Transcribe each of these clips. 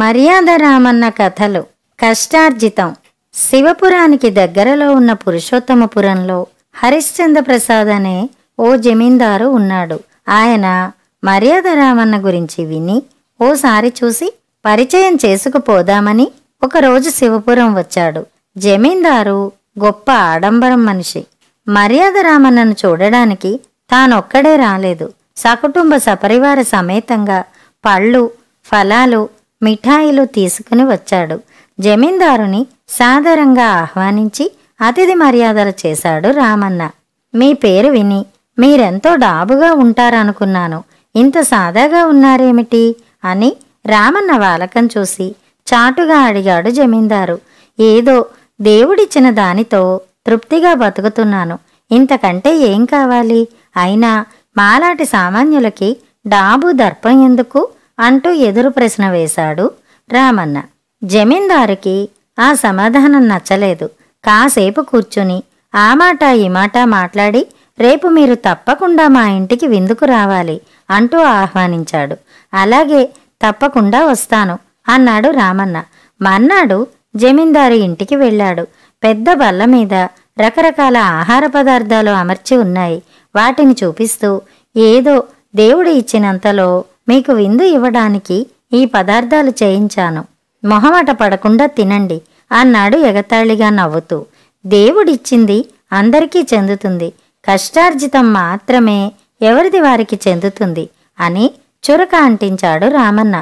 మర్యాద రామన్న కథలు కష్టార్జితం శివపురానికి దగ్గరలో ఉన్న పురుషోత్తమపురంలో హరిశ్చంద్ర ప్రసాద్ అనే ఓ జమీందారు ఉన్నాడు ఆయన మర్యాద రామన్న గురించి విని ఓసారి చూసి పరిచయం చేసుకుపోదామని ఒకరోజు శివపురం వచ్చాడు జమీందారు గొప్ప ఆడంబరం మనిషి మర్యాద రామన్నను చూడడానికి తానొక్కడే రాలేదు సకుటుంబ సపరివార సమేతంగా పళ్ళు ఫలాలు మిఠాయిలు తీసుకుని వచ్చాడు జమీందారుని సాదరంగా ఆహ్వానించి అతిథి మర్యాదలు చేశాడు రామన్న మీ పేరు విని మీరెంతో డాబుగా ఉంటారనుకున్నాను ఇంత సాదాగా ఉన్నారేమిటి అని రామన్న వాలకం చూసి చాటుగా అడిగాడు జమీందారు ఏదో దేవుడిచ్చిన దానితో తృప్తిగా బతుకుతున్నాను ఇంతకంటే ఏం కావాలి అయినా మాలాటి సామాన్యులకి డాబు దర్పం ఎందుకు అంటూ ఎదురు ప్రశ్న వేశాడు రామన్న జమీందారుకి ఆ సమాధానం నచ్చలేదు కాసేపు కూర్చుని ఆ మాట ఈ మాట మాట్లాడి రేపు మీరు తప్పకుండా మా ఇంటికి విందుకు రావాలి అంటూ ఆహ్వానించాడు అలాగే తప్పకుండా వస్తాను అన్నాడు రామన్న మన్నాడు జమీందారు ఇంటికి వెళ్ళాడు పెద్ద బల్ల మీద రకరకాల ఆహార పదార్థాలు అమర్చి ఉన్నాయి వాటిని చూపిస్తూ ఏదో దేవుడు ఇచ్చినంతలో మీకు విందు ఇవ్వడానికి ఈ పదార్థాలు చేయించాను మొహమట పడకుండా తినండి అన్నాడు ఎగతాళిగా నవ్వుతూ దేవుడిచ్చింది అందరికీ చెందుతుంది కష్టార్జితం మాత్రమే ఎవరిది వారికి చెందుతుంది అని చురక అంటించాడు రామన్న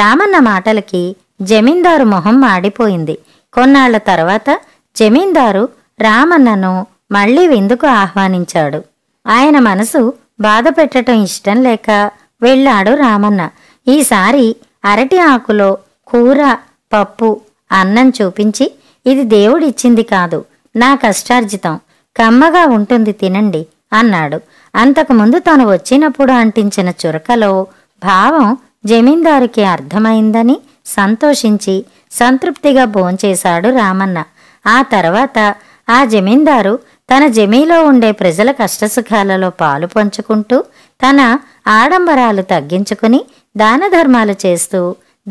రామన్న మాటలకి జమీందారు మొహం మాడిపోయింది కొన్నాళ్ల తర్వాత జమీందారు రామన్నను మళ్లీ విందుకు ఆహ్వానించాడు ఆయన మనసు బాధ పెట్టడం ఇష్టం లేక వెళ్ళాడు రామన్న ఈసారి అరటి ఆకులో కూర పప్పు అన్నం చూపించి ఇది దేవుడిచ్చింది కాదు నా కష్టార్జితం కమ్మగా ఉంటుంది తినండి అన్నాడు అంతకుముందు తను వచ్చినప్పుడు అంటించిన చురకలో భావం జమీందారుకి అర్థమైందని సంతోషించి సంతృప్తిగా భోంచేశాడు రామన్న ఆ తర్వాత ఆ జమీందారు తన జమీలో ఉండే ప్రజల కష్టసుఖాలలో పాలు పంచుకుంటూ తన ఆడంబరాలు తగ్గించుకుని దాన ధర్మాలు చేస్తూ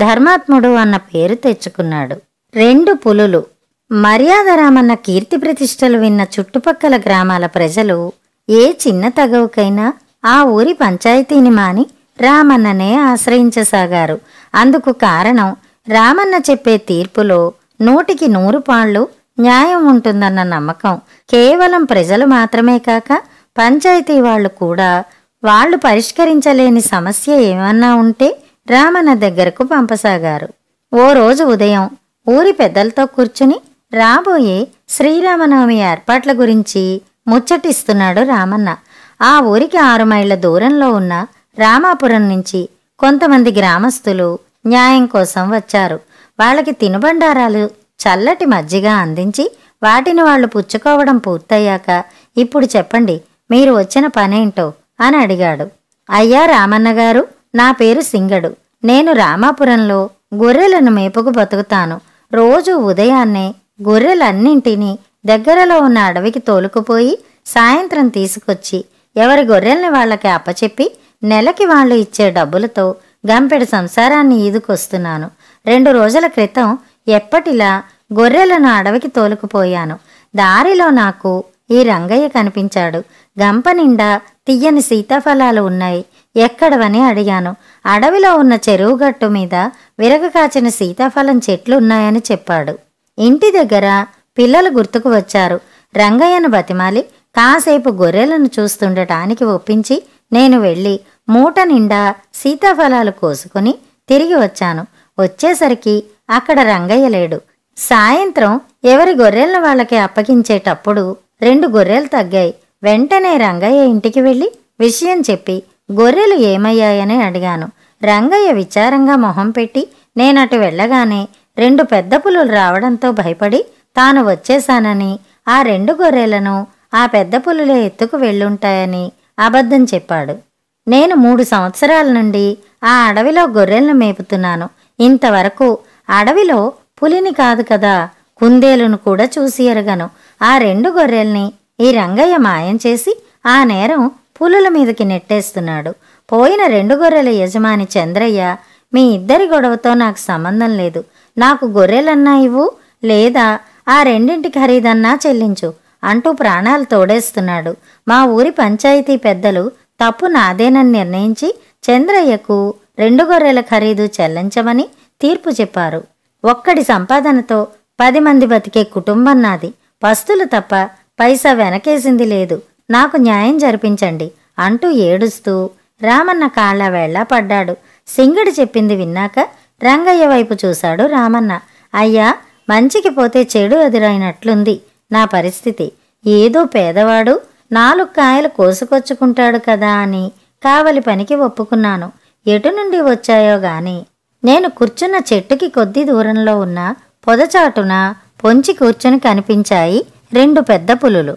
ధర్మాత్ముడు అన్న పేరు తెచ్చుకున్నాడు రెండు పులులు మర్యాదరామన్న కీర్తి ప్రతిష్టలు విన్న చుట్టుపక్కల గ్రామాల ప్రజలు ఏ చిన్న తగవుకైనా ఆ ఊరి పంచాయతీని మాని రామన్ననే ఆశ్రయించసాగారు అందుకు కారణం రామన్న చెప్పే తీర్పులో నూటికి నూరు పాళ్ళు న్యాయం ఉంటుందన్న నమ్మకం కేవలం ప్రజలు మాత్రమే కాక పంచాయతీ వాళ్ళు కూడా వాళ్ళు పరిష్కరించలేని సమస్య ఏమన్నా ఉంటే రామన్న దగ్గరకు పంపసాగారు ఓ రోజు ఉదయం ఊరి పెద్దలతో కూర్చుని రాబోయే శ్రీరామనవమి ఏర్పాట్ల గురించి ముచ్చటిస్తున్నాడు రామన్న ఆ ఊరికి ఆరు మైళ్ళ దూరంలో ఉన్న రామాపురం నుంచి కొంతమంది గ్రామస్తులు న్యాయం కోసం వచ్చారు వాళ్ళకి తినుబండారాలు చల్లటి మజ్జిగ అందించి వాటిని వాళ్ళు పుచ్చుకోవడం పూర్తయ్యాక ఇప్పుడు చెప్పండి మీరు వచ్చిన పనేంటో అని అడిగాడు అయ్యా రామన్నగారు నా పేరు సింగడు నేను రామాపురంలో గొర్రెలను మేపుకు బతుకుతాను రోజు ఉదయాన్నే గొర్రెలన్నింటినీ దగ్గరలో ఉన్న అడవికి తోలుకుపోయి సాయంత్రం తీసుకొచ్చి ఎవరి గొర్రెల్ని వాళ్ళకి అప్పచెప్పి నెలకి వాళ్ళు ఇచ్చే డబ్బులతో గంపెడు సంసారాన్ని ఈదుకొస్తున్నాను రెండు రోజుల క్రితం ఎప్పటిలా గొర్రెలను అడవికి తోలుకుపోయాను దారిలో నాకు ఈ రంగయ్య కనిపించాడు గంప నిండా తియ్యని సీతాఫలాలు ఉన్నాయి ఎక్కడవని అడిగాను అడవిలో ఉన్న చెరువు గట్టు మీద విరగ కాచిన సీతాఫలం చెట్లు ఉన్నాయని చెప్పాడు ఇంటి దగ్గర పిల్లలు గుర్తుకు వచ్చారు రంగయ్యను బతిమాలి కాసేపు గొర్రెలను చూస్తుండటానికి ఒప్పించి నేను వెళ్ళి మూట నిండా సీతాఫలాలు కోసుకుని తిరిగి వచ్చాను వచ్చేసరికి అక్కడ రంగయ్య లేడు సాయంత్రం ఎవరి గొర్రెలను వాళ్ళకి అప్పగించేటప్పుడు రెండు గొర్రెలు తగ్గాయి వెంటనే రంగయ్య ఇంటికి వెళ్ళి విషయం చెప్పి గొర్రెలు ఏమయ్యాయని అడిగాను రంగయ్య విచారంగా మొహం పెట్టి నేనటు వెళ్ళగానే రెండు పెద్ద పులులు రావడంతో భయపడి తాను వచ్చేశానని ఆ రెండు గొర్రెలను ఆ పెద్ద పులులే ఎత్తుకు వెళ్ళుంటాయని అబద్ధం చెప్పాడు నేను మూడు సంవత్సరాల నుండి ఆ అడవిలో గొర్రెలను మేపుతున్నాను ఇంతవరకు అడవిలో పులిని కాదు కదా కుందేలును కూడా చూసి ఎరగను ఆ రెండు గొర్రెల్ని ఈ రంగయ్య మాయం చేసి ఆ నేరం పులుల మీదకి నెట్టేస్తున్నాడు పోయిన రెండు గొర్రెల యజమాని చంద్రయ్య మీ ఇద్దరి గొడవతో నాకు సంబంధం లేదు నాకు గొర్రెలన్నా ఇవ్వు లేదా ఆ రెండింటి ఖరీదన్నా చెల్లించు అంటూ ప్రాణాలు తోడేస్తున్నాడు మా ఊరి పంచాయతీ పెద్దలు తప్పు నాదేనని నిర్ణయించి చంద్రయ్యకు రెండు గొర్రెల ఖరీదు చెల్లించమని తీర్పు చెప్పారు ఒక్కడి సంపాదనతో పది మంది బతికే కుటుంబం నాది పస్తులు తప్ప పైసా వెనకేసింది లేదు నాకు న్యాయం జరిపించండి అంటూ ఏడుస్తూ రామన్న కాళ్ళ వేళ్లా పడ్డాడు సింగడి చెప్పింది విన్నాక రంగయ్య వైపు చూశాడు రామన్న అయ్యా మంచికి పోతే చెడు ఎదురైనట్లుంది నా పరిస్థితి ఏదో పేదవాడు నాలుగు కాయలు కోసుకొచ్చుకుంటాడు కదా అని కావలి పనికి ఒప్పుకున్నాను ఎటు నుండి వచ్చాయో గాని నేను కూర్చున్న చెట్టుకి కొద్ది దూరంలో ఉన్న పొదచాటున పొంచి కూర్చుని కనిపించాయి రెండు పెద్ద పులులు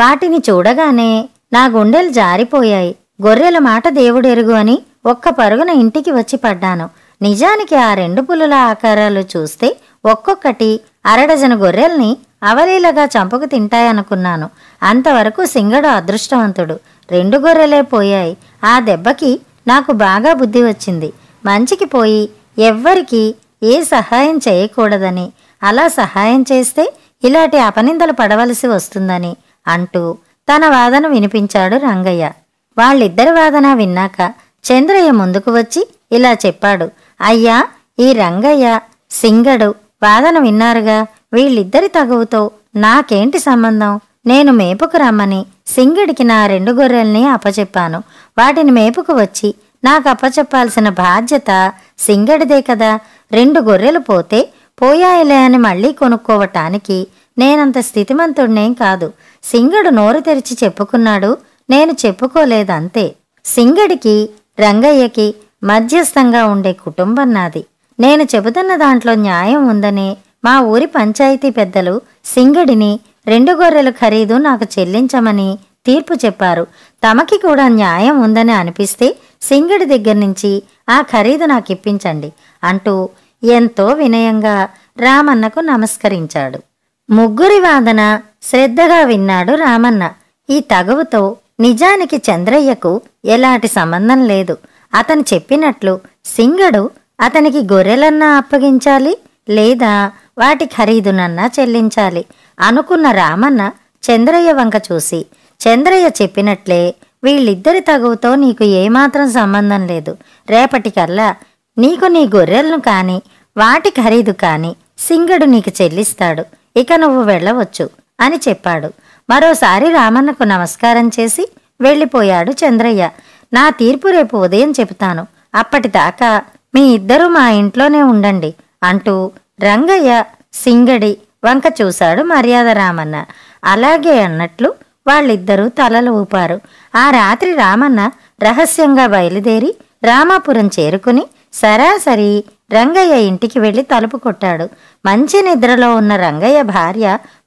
వాటిని చూడగానే నా గుండెలు జారిపోయాయి గొర్రెల మాట దేవుడెరుగు అని ఒక్క పరుగున ఇంటికి వచ్చి పడ్డాను నిజానికి ఆ రెండు పులుల ఆకారాలు చూస్తే ఒక్కొక్కటి అరడజన గొర్రెల్ని అవలీలగా చంపకు తింటాయనుకున్నాను అంతవరకు సింగడు అదృష్టవంతుడు రెండు గొర్రెలే పోయాయి ఆ దెబ్బకి నాకు బాగా బుద్ధి వచ్చింది మంచికి పోయి ఎవ్వరికీ ఏ సహాయం చేయకూడదని అలా సహాయం చేస్తే ఇలాంటి అపనిందలు పడవలసి వస్తుందని అంటూ తన వాదన వినిపించాడు రంగయ్య వాళ్ళిద్దరి వాదన విన్నాక చంద్రయ్య ముందుకు వచ్చి ఇలా చెప్పాడు అయ్యా ఈ రంగయ్య సింగడు వాదన విన్నారుగా వీళ్ళిద్దరి తగువుతో నాకేంటి సంబంధం నేను మేపుకు రమ్మని సింగడికి నా రెండు గొర్రెల్ని అప్పచెప్పాను వాటిని మేపుకు వచ్చి నాకు అప్పచెప్పాల్సిన బాధ్యత సింగడిదే కదా రెండు గొర్రెలు పోతే పోయాయిలే అని మళ్ళీ కొనుక్కోవటానికి నేనంత స్థితిమంతుడినేం కాదు సింగడు నోరు తెరిచి చెప్పుకున్నాడు నేను చెప్పుకోలేదంతే సింగడికి రంగయ్యకి మధ్యస్థంగా ఉండే కుటుంబం నాది నేను చెబుతున్న దాంట్లో న్యాయం ఉందని మా ఊరి పంచాయతీ పెద్దలు సింగడిని రెండు గొర్రెలు ఖరీదు నాకు చెల్లించమని తీర్పు చెప్పారు తమకి కూడా న్యాయం ఉందని అనిపిస్తే సింగడి దగ్గర నుంచి ఆ ఖరీదు నాకు ఇప్పించండి అంటూ ఎంతో వినయంగా రామన్నకు నమస్కరించాడు ముగ్గురి వాదన శ్రద్ధగా విన్నాడు రామన్న ఈ తగువుతో నిజానికి చంద్రయ్యకు ఎలాంటి సంబంధం లేదు అతను చెప్పినట్లు సింగడు అతనికి గొర్రెలన్నా అప్పగించాలి లేదా వాటి ఖరీదునన్నా చెల్లించాలి అనుకున్న రామన్న చంద్రయ్య వంక చూసి చంద్రయ్య చెప్పినట్లే వీళ్ళిద్దరి తగువుతో నీకు ఏమాత్రం సంబంధం లేదు రేపటికల్లా నీకు నీ గొర్రెలను కానీ వాటి ఖరీదు కానీ సింగడు నీకు చెల్లిస్తాడు ఇక నువ్వు వెళ్ళవచ్చు అని చెప్పాడు మరోసారి రామన్నకు నమస్కారం చేసి వెళ్ళిపోయాడు చంద్రయ్య నా తీర్పు రేపు ఉదయం చెబుతాను అప్పటిదాకా మీ ఇద్దరూ మా ఇంట్లోనే ఉండండి అంటూ రంగయ్య సింగడి వంక చూశాడు మర్యాద రామన్న అలాగే అన్నట్లు వాళ్ళిద్దరూ తలలు ఊపారు ఆ రాత్రి రామన్న రహస్యంగా బయలుదేరి రామాపురం చేరుకుని సరాసరి రంగయ్య ఇంటికి వెళ్ళి తలుపు కొట్టాడు మంచి నిద్రలో ఉన్న రంగయ్య భార్య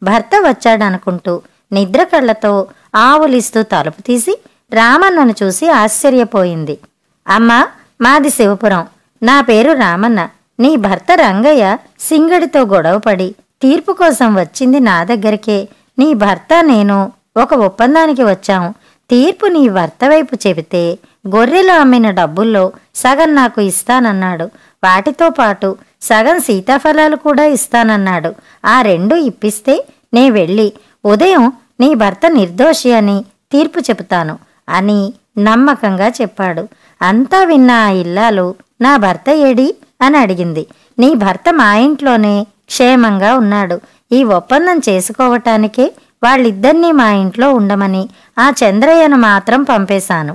భర్త వచ్చాడనుకుంటూ నిద్ర కళ్ళతో ఆవులిస్తూ తలుపు తీసి రామన్నను చూసి ఆశ్చర్యపోయింది అమ్మా మాది శివపురం నా పేరు రామన్న నీ భర్త రంగయ్య సింగడితో గొడవపడి తీర్పు కోసం వచ్చింది నా దగ్గరికే నీ భర్త నేను ఒక ఒప్పందానికి వచ్చాం తీర్పు నీ భర్త వైపు చెబితే గొర్రెలు అమ్మిన డబ్బుల్లో సగం నాకు ఇస్తానన్నాడు వాటితో పాటు సగం సీతాఫలాలు కూడా ఇస్తానన్నాడు ఆ రెండు ఇప్పిస్తే నే వెళ్ళి ఉదయం నీ భర్త నిర్దోషి అని తీర్పు చెబుతాను అని నమ్మకంగా చెప్పాడు అంతా విన్న ఆ ఇల్లాలు నా భర్త ఏడి అని అడిగింది నీ భర్త మా ఇంట్లోనే క్షేమంగా ఉన్నాడు ఈ ఒప్పందం చేసుకోవటానికే వాళ్ళిద్దరినీ మా ఇంట్లో ఉండమని ఆ చంద్రయ్యను మాత్రం పంపేశాను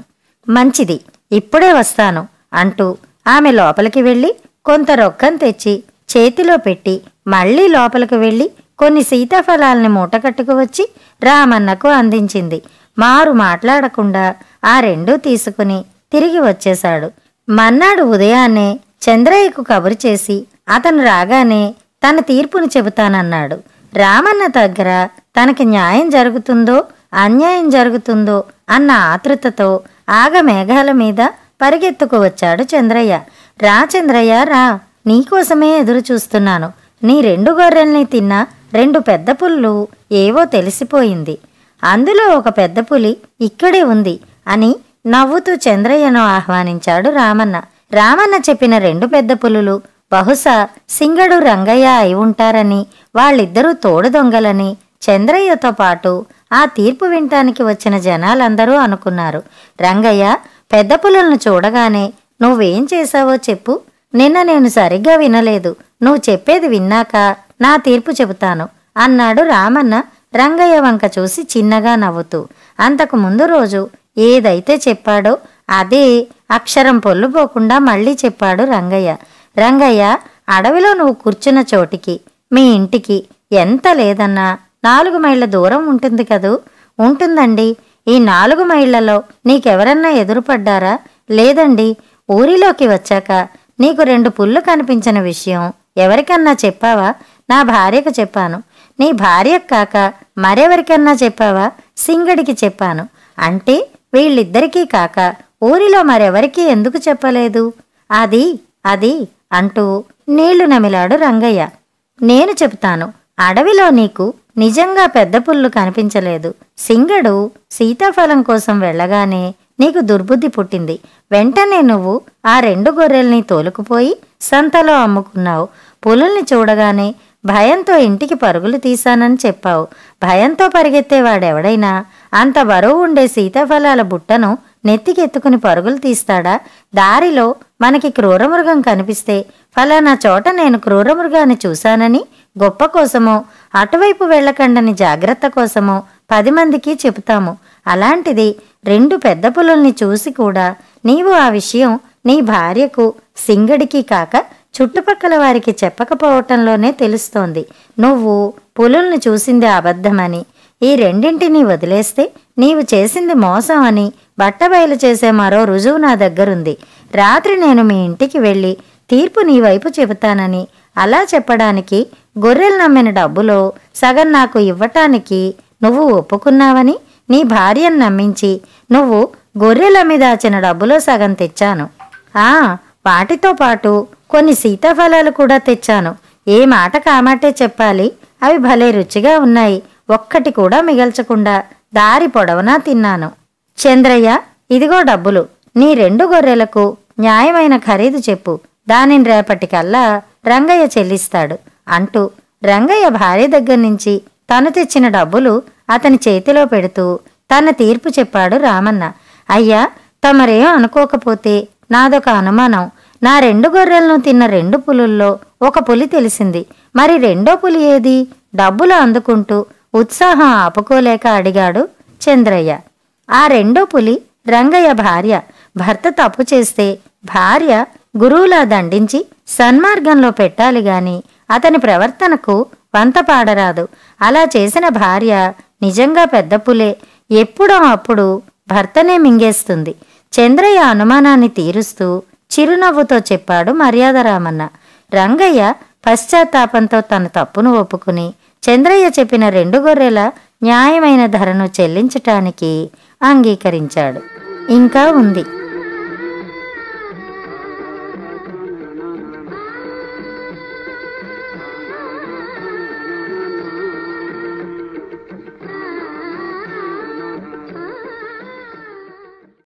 మంచిది ఇప్పుడే వస్తాను అంటూ ఆమె లోపలికి వెళ్ళి కొంత రొక్కం తెచ్చి చేతిలో పెట్టి మళ్ళీ లోపలికి వెళ్ళి కొన్ని సీతాఫలాల్ని మూటకట్టుకు వచ్చి రామన్నకు అందించింది మారు మాట్లాడకుండా ఆ రెండూ తీసుకుని తిరిగి వచ్చేశాడు మన్నాడు ఉదయాన్నే చంద్రయ్యకు కబురు చేసి అతను రాగానే తన తీర్పును చెబుతానన్నాడు రామన్న దగ్గర తనకి న్యాయం జరుగుతుందో అన్యాయం జరుగుతుందో అన్న ఆతృతతో ఆగమేఘాల మీద పరిగెత్తుకు వచ్చాడు చంద్రయ్య రా చంద్రయ్య రా నీకోసమే ఎదురు చూస్తున్నాను నీ రెండు గొర్రెల్ని తిన్న రెండు పెద్ద పుల్లు ఏవో తెలిసిపోయింది అందులో ఒక పెద్ద పులి ఇక్కడే ఉంది అని నవ్వుతూ చంద్రయ్యను ఆహ్వానించాడు రామన్న రామన్న చెప్పిన రెండు పెద్ద పులులు బహుశా సింగడు రంగయ్య అయి ఉంటారని వాళ్ళిద్దరూ తోడు దొంగలని చంద్రయ్యతో పాటు ఆ తీర్పు వినటానికి వచ్చిన జనాలందరూ అనుకున్నారు రంగయ్య పెద్ద పులులను చూడగానే నువ్వేం చేశావో చెప్పు నిన్న నేను సరిగ్గా వినలేదు నువ్వు చెప్పేది విన్నాక నా తీర్పు చెబుతాను అన్నాడు రామన్న రంగయ్య వంక చూసి చిన్నగా నవ్వుతూ అంతకు ముందు రోజు ఏదైతే చెప్పాడో అదే అక్షరం పొల్లుపోకుండా మళ్ళీ చెప్పాడు రంగయ్య రంగయ్య అడవిలో నువ్వు కూర్చున్న చోటికి మీ ఇంటికి ఎంత లేదన్నా నాలుగు మైళ్ళ దూరం ఉంటుంది కదూ ఉంటుందండి ఈ నాలుగు మైళ్ళలో నీకెవరన్నా ఎదురుపడ్డారా లేదండి ఊరిలోకి వచ్చాక నీకు రెండు పుల్లు కనిపించిన విషయం ఎవరికన్నా చెప్పావా నా భార్యకు చెప్పాను నీ భార్యకు కాక మరెవరికన్నా చెప్పావా సింగడికి చెప్పాను అంటే వీళ్ళిద్దరికీ కాక ఊరిలో మరెవరికీ ఎందుకు చెప్పలేదు అది అది అంటూ నీళ్లు నమిలాడు రంగయ్య నేను చెప్తాను అడవిలో నీకు నిజంగా పెద్ద పుల్లు కనిపించలేదు సింగడు సీతాఫలం కోసం వెళ్ళగానే నీకు దుర్బుద్ధి పుట్టింది వెంటనే నువ్వు ఆ రెండు గొర్రెల్ని తోలుకుపోయి సంతలో అమ్ముకున్నావు పులుల్ని చూడగానే భయంతో ఇంటికి పరుగులు తీశానని చెప్పావు భయంతో పరిగెత్తేవాడెవడైనా అంత బరువు ఉండే సీతాఫలాల బుట్టను నెత్తికెత్తుకుని పరుగులు తీస్తాడా దారిలో మనకి క్రూరమృగం కనిపిస్తే ఫలానా చోట నేను క్రూరమృగాన్ని చూశానని గొప్ప కోసమో అటువైపు వెళ్ళకండని జాగ్రత్త కోసము పది మందికి చెబుతాము అలాంటిది రెండు పెద్ద పులుల్ని చూసి కూడా నీవు ఆ విషయం నీ భార్యకు సింగడికి కాక చుట్టుపక్కల వారికి చెప్పకపోవటంలోనే తెలుస్తోంది నువ్వు పులుల్ని చూసింది అబద్ధమని ఈ రెండింటినీ వదిలేస్తే నీవు చేసింది మోసం అని బట్టబయలు చేసే మరో రుజువు నా దగ్గరుంది రాత్రి నేను మీ ఇంటికి వెళ్ళి తీర్పు నీ వైపు చెబుతానని అలా చెప్పడానికి గొర్రెలు నమ్మిన డబ్బులో సగం నాకు ఇవ్వటానికి నువ్వు ఒప్పుకున్నావని నీ భార్యను నమ్మించి నువ్వు మీద దాచిన డబ్బులో సగం తెచ్చాను ఆ వాటితో పాటు కొన్ని సీతాఫలాలు కూడా తెచ్చాను ఏ మాట కామాటే చెప్పాలి అవి భలే రుచిగా ఉన్నాయి ఒక్కటి కూడా మిగల్చకుండా దారి పొడవునా తిన్నాను చంద్రయ్య ఇదిగో డబ్బులు నీ రెండు గొర్రెలకు న్యాయమైన ఖరీదు చెప్పు దానిని రేపటికల్లా రంగయ్య చెల్లిస్తాడు అంటూ రంగయ్య భార్య దగ్గర నుంచి తను తెచ్చిన డబ్బులు అతని చేతిలో పెడుతూ తన తీర్పు చెప్పాడు రామన్న అయ్యా తమరేం అనుకోకపోతే నాదొక అనుమానం నా రెండు గొర్రెలను తిన్న రెండు పులుల్లో ఒక పులి తెలిసింది మరి రెండో పులి ఏది డబ్బులు అందుకుంటూ ఉత్సాహం ఆపుకోలేక అడిగాడు చంద్రయ్య ఆ రెండో పులి రంగయ్య భార్య భర్త తప్పు చేస్తే భార్య గురువులా దండించి సన్మార్గంలో పెట్టాలి గాని అతని ప్రవర్తనకు వంత పాడరాదు అలా చేసిన భార్య నిజంగా పెద్ద పులే ఎప్పుడో అప్పుడు భర్తనే మింగేస్తుంది చంద్రయ్య అనుమానాన్ని తీరుస్తూ చిరునవ్వుతో చెప్పాడు మర్యాదరామన్న రంగయ్య పశ్చాత్తాపంతో తన తప్పును ఒప్పుకుని చంద్రయ్య చెప్పిన రెండు గొర్రెల న్యాయమైన ధరను చెల్లించటానికి అంగీకరించాడు ఇంకా ఉంది